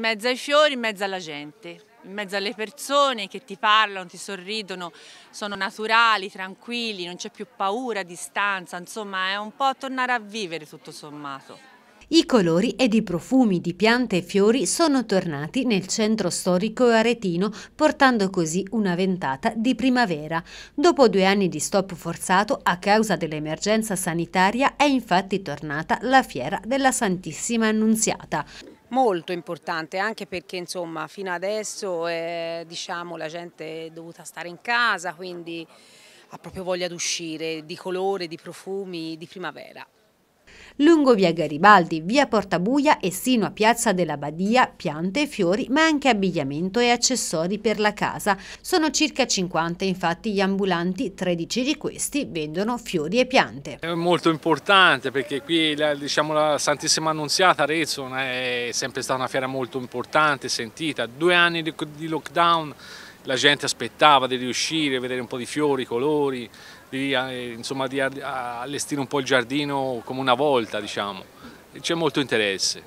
In mezzo ai fiori, in mezzo alla gente, in mezzo alle persone che ti parlano, ti sorridono, sono naturali, tranquilli, non c'è più paura, distanza, insomma è un po' tornare a vivere tutto sommato. I colori ed i profumi di piante e fiori sono tornati nel centro storico aretino, portando così una ventata di primavera. Dopo due anni di stop forzato, a causa dell'emergenza sanitaria, è infatti tornata la fiera della Santissima Annunziata molto importante anche perché insomma fino adesso eh, diciamo, la gente è dovuta stare in casa quindi ha proprio voglia di uscire, di colore, di profumi, di primavera lungo via Garibaldi, via Portabuia e sino a Piazza della Badia, piante e fiori, ma anche abbigliamento e accessori per la casa. Sono circa 50 infatti gli ambulanti, 13 di questi vendono fiori e piante. È molto importante perché qui diciamo, la Santissima Annunziata Rezzo è sempre stata una fiera molto importante, sentita. Due anni di lockdown la gente aspettava di riuscire a vedere un po' di fiori, colori, di, eh, insomma, di allestire un po' il giardino come una volta, diciamo. C'è molto interesse.